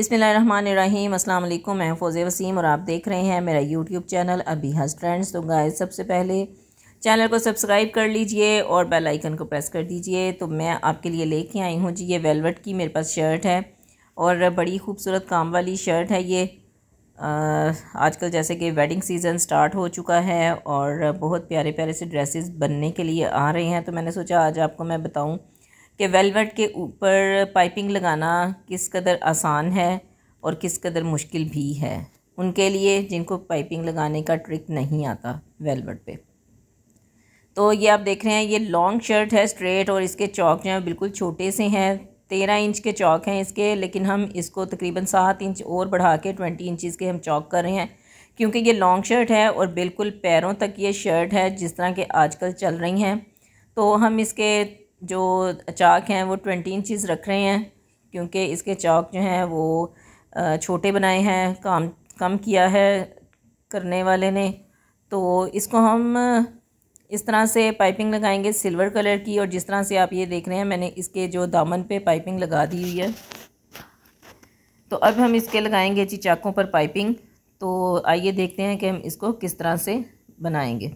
अस्सलाम अल्लाम मैं फोज़ वसीम और आप देख रहे हैं मेरा यूट्यूब चैनल अभी हज ट्रेंड्स तो गाय सबसे पहले चैनल को सब्सक्राइब कर लीजिए और बेल आइकन को प्रेस कर दीजिए तो मैं आपके लिए लेके आई हूँ जी ये वेलवेट की मेरे पास शर्ट है और बड़ी खूबसूरत काम वाली शर्ट है ये आजकल जैसे कि वेडिंग सीज़न स्टार्ट हो चुका है और बहुत प्यारे प्यारे से ड्रेसेस बनने के लिए आ रहे हैं तो मैंने सोचा आज आपको मैं बताऊँ कि वेलवेट के ऊपर पाइपिंग लगाना किस कदर आसान है और किस कदर मुश्किल भी है उनके लिए जिनको पाइपिंग लगाने का ट्रिक नहीं आता वेलवेट पे तो ये आप देख रहे हैं ये लॉन्ग शर्ट है स्ट्रेट और इसके चौक जो हैं बिल्कुल छोटे से हैं तेरह इंच के चौक हैं इसके लेकिन हम इसको तकरीबन सात इंच और बढ़ा के ट्वेंटी इंचज़ के हम चौक कर रहे हैं क्योंकि ये लॉन्ग शर्ट है और बिल्कुल पैरों तक ये शर्ट है जिस तरह के आजकल चल रही हैं तो हम इसके जो चाक हैं वो ट्वेंटी इंचज़ रख रहे हैं क्योंकि इसके चाक जो हैं वो छोटे बनाए हैं काम कम किया है करने वाले ने तो इसको हम इस तरह से पाइपिंग लगाएंगे सिल्वर कलर की और जिस तरह से आप ये देख रहे हैं मैंने इसके जो दामन पे पाइपिंग लगा दी हुई है तो अब हम इसके लगाएंगे जी चाकों पर पाइपिंग तो आइए देखते हैं कि हम इसको किस तरह से बनाएंगे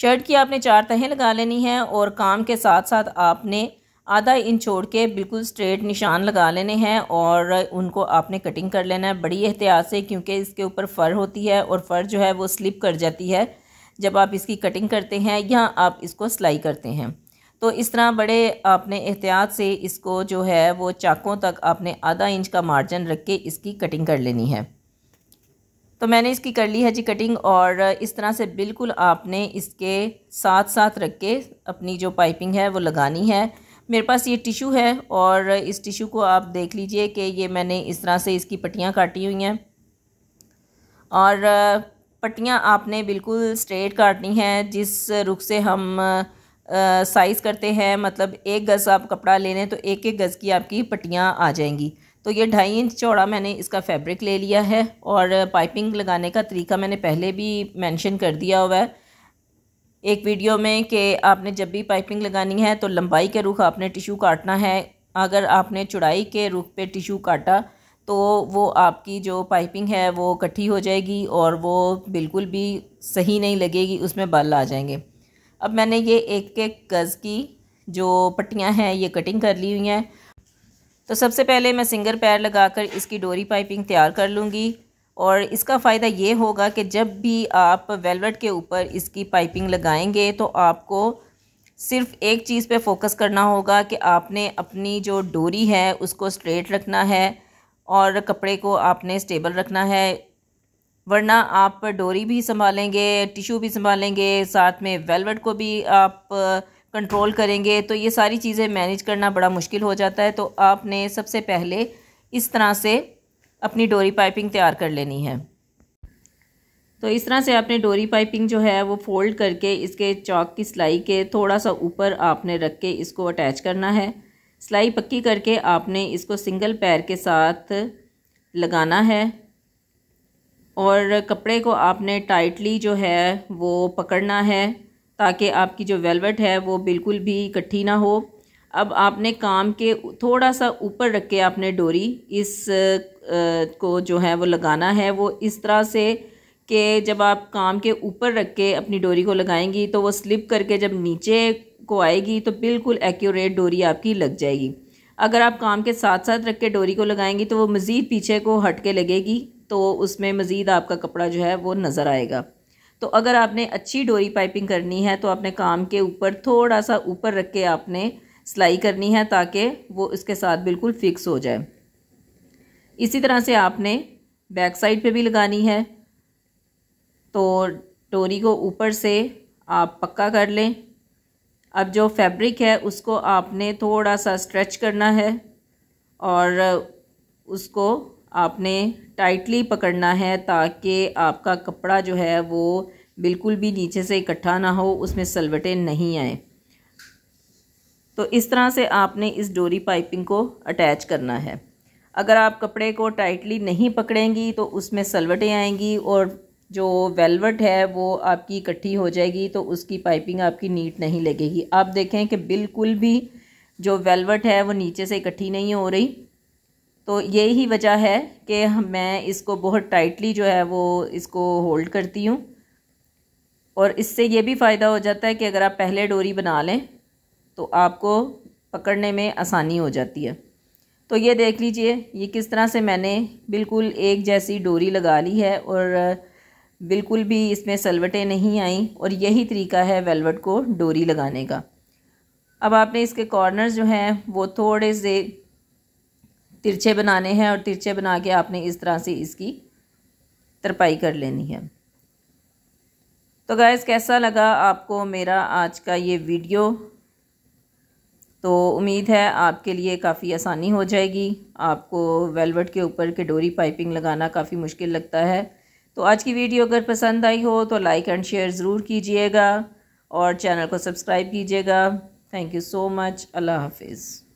शर्ट की आपने चार तहें लगा लेनी है और काम के साथ साथ आपने आधा इंच छोड़ के बिल्कुल स्ट्रेट निशान लगा लेने हैं और उनको आपने कटिंग कर लेना है बड़ी एहतियात से क्योंकि इसके ऊपर फ़र होती है और फ़र जो है वो स्लिप कर जाती है जब आप इसकी कटिंग करते हैं या आप इसको सिलाई करते हैं तो इस तरह बड़े आपने एहतियात से इसको जो है वो चाकों तक आपने आधा इंच का मार्जिन रख के इसकी कटिंग कर लेनी है तो मैंने इसकी कर ली है जी कटिंग और इस तरह से बिल्कुल आपने इसके साथ साथ रख के अपनी जो पाइपिंग है वो लगानी है मेरे पास ये टिशू है और इस टिशू को आप देख लीजिए कि ये मैंने इस तरह से इसकी पट्टियाँ काटी हुई हैं और पट्टियाँ आपने बिल्कुल स्ट्रेट काटनी है जिस रुख से हम साइज़ करते हैं मतलब एक गज़ आप कपड़ा ले लें तो एक एक गज़ की आपकी पट्टियाँ आ जाएंगी तो ये ढाई इंच चौड़ा मैंने इसका फैब्रिक ले लिया है और पाइपिंग लगाने का तरीका मैंने पहले भी मेंशन कर दिया हुआ है एक वीडियो में कि आपने जब भी पाइपिंग लगानी है तो लंबाई के रुख आपने टिशू काटना है अगर आपने चौड़ाई के रुख पे टिशू काटा तो वो आपकी जो पाइपिंग है वो इकट्ठी हो जाएगी और वो बिल्कुल भी सही नहीं लगेगी उसमें बल आ जाएंगे अब मैंने ये एक एक गज़ की जो पट्टियाँ हैं ये कटिंग कर ली हुई हैं तो सबसे पहले मैं सिंगर पैर लगाकर इसकी डोरी पाइपिंग तैयार कर लूँगी और इसका फ़ायदा ये होगा कि जब भी आप वेलवेट के ऊपर इसकी पाइपिंग लगाएंगे तो आपको सिर्फ एक चीज़ पे फोकस करना होगा कि आपने अपनी जो डोरी है उसको स्ट्रेट रखना है और कपड़े को आपने स्टेबल रखना है वरना आप डोरी भी संभालेंगे टिशू भी संभालेंगे साथ में वेलवेट को भी आप कंट्रोल करेंगे तो ये सारी चीज़ें मैनेज करना बड़ा मुश्किल हो जाता है तो आपने सबसे पहले इस तरह से अपनी डोरी पाइपिंग तैयार कर लेनी है तो इस तरह से आपने डोरी पाइपिंग जो है वो फोल्ड करके इसके चौक की सिलाई के थोड़ा सा ऊपर आपने रख के इसको अटैच करना है सिलाई पक्की करके आपने इसको सिंगल पैर के साथ लगाना है और कपड़े को आपने टाइटली जो है वो पकड़ना है ताकि आपकी जो वेलवेट है वो बिल्कुल भी इकट्ठी ना हो अब आपने काम के थोड़ा सा ऊपर रख के आपने डोरी इस को जो है वो लगाना है वो इस तरह से कि जब आप काम के ऊपर रख के अपनी डोरी को लगाएंगी तो वो स्लिप करके जब नीचे को आएगी तो बिल्कुल एक्यूरेट डोरी आपकी लग जाएगी अगर आप काम के साथ साथ रख के डोरी को लगाएंगी तो वो मज़ीद पीछे को हट के लगेगी तो उसमें मज़ीद आपका कपड़ा जो है वो नज़र आएगा तो अगर आपने अच्छी डोरी पाइपिंग करनी है तो आपने काम के ऊपर थोड़ा सा ऊपर रख के आपने सिलाई करनी है ताकि वो इसके साथ बिल्कुल फिक्स हो जाए इसी तरह से आपने बैक साइड पे भी लगानी है तो डोरी को ऊपर से आप पक्का कर लें अब जो फैब्रिक है उसको आपने थोड़ा सा स्ट्रेच करना है और उसको आपने टाइटली पकड़ना है ताकि आपका कपड़ा जो है वो बिल्कुल भी नीचे से इकट्ठा ना हो उसमें सलवटें नहीं आए तो इस तरह से आपने इस डोरी पाइपिंग को अटैच करना है अगर आप कपड़े को टाइटली नहीं पकड़ेंगी तो उसमें सलवटें आएंगी और जो वेलवेट है वो आपकी इकट्ठी हो जाएगी तो उसकी पाइपिंग आपकी नीट नहीं लगेगी आप देखें कि बिल्कुल भी जो वेलवेट है वो नीचे से इकट्ठी नहीं हो रही तो यही वजह है कि मैं इसको बहुत टाइटली जो है वो इसको होल्ड करती हूँ और इससे ये भी फ़ायदा हो जाता है कि अगर आप पहले डोरी बना लें तो आपको पकड़ने में आसानी हो जाती है तो ये देख लीजिए ये किस तरह से मैंने बिल्कुल एक जैसी डोरी लगा ली है और बिल्कुल भी इसमें सलवटें नहीं आई और यही तरीका है वेलवेट को डोरी लगाने का अब आपने इसके कॉर्नर्स जो हैं वो थोड़े से तिरछे बनाने हैं और तिरछे बना के आपने इस तरह से इसकी तरपाई कर लेनी है तो गैस कैसा लगा आपको मेरा आज का ये वीडियो तो उम्मीद है आपके लिए काफ़ी आसानी हो जाएगी आपको वेलवेट के ऊपर के डोरी पाइपिंग लगाना काफ़ी मुश्किल लगता है तो आज की वीडियो अगर पसंद आई हो तो लाइक एंड शेयर ज़रूर कीजिएगा और चैनल को सब्सक्राइब कीजिएगा थैंक यू सो मच अल्लाह हाफिज़